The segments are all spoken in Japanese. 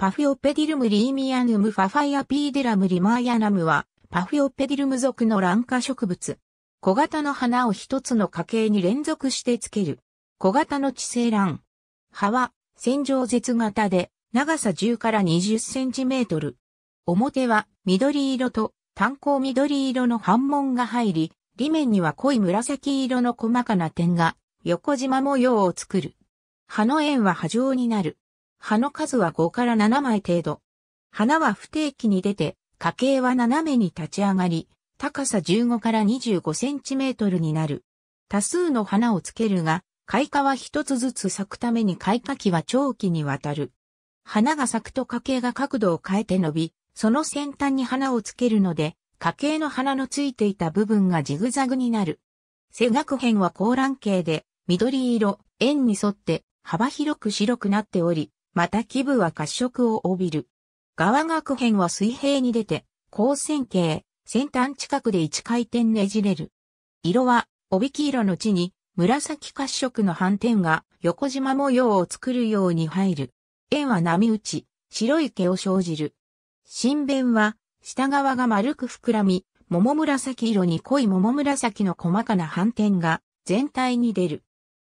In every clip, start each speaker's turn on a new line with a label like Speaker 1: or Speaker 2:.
Speaker 1: パフィオペディルムリーミアヌムファファイアピーデラムリマーヤナムは、パフィオペディルム属の卵化植物。小型の花を一つの家系に連続してつける。小型の地生卵。葉は、線状絶型で、長さ10から20センチメートル。表は、緑色と、炭鉱緑色の反紋が入り、裏面には濃い紫色の細かな点が、横縞模様を作る。葉の円は波状になる。葉の数は5から7枚程度。花は不定期に出て、花茎は斜めに立ち上がり、高さ15から25センチメートルになる。多数の花をつけるが、開花は一つずつ咲くために開花期は長期にわたる。花が咲くと花茎が角度を変えて伸び、その先端に花をつけるので、花茎の花のついていた部分がジグザグになる。背学辺は高卵形で、緑色、円に沿って幅広く白くなっており、また基部は褐色を帯びる。側学辺は水平に出て、高線形、先端近くで1回転ねじれる。色は、帯黄色の地に、紫褐色の斑点が横縞模様を作るように入る。円は波打ち、白い毛を生じる。新弁は、下側が丸く膨らみ、桃紫色に濃い桃紫の細かな斑点が全体に出る。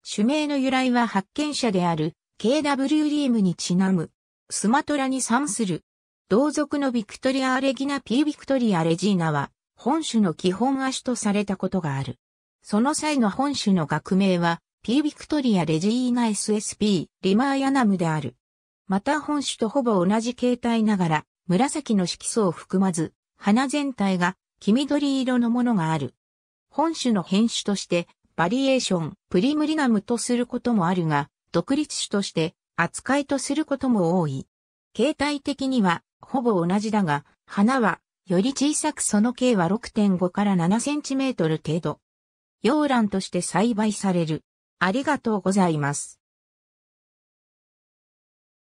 Speaker 1: 種名の由来は発見者である KW リームにちなむ、スマトラに産する。同族のビクトリア・アレギナピー・ビクトリア・レジーナは、本種の基本足とされたことがある。その際の本種の学名は、ピー・ビクトリア・レジーナ SSP、リマーヤナムである。また本種とほぼ同じ形態ながら、紫の色素を含まず、花全体が黄緑色のものがある。本種の変種として、バリエーション、プリムリナムとすることもあるが、独立種として扱いとすることも多い。形態的にはほぼ同じだが、花はより小さくその径は6.5から7センチメートル程度。洋蘭として栽培される。ありがとうございます。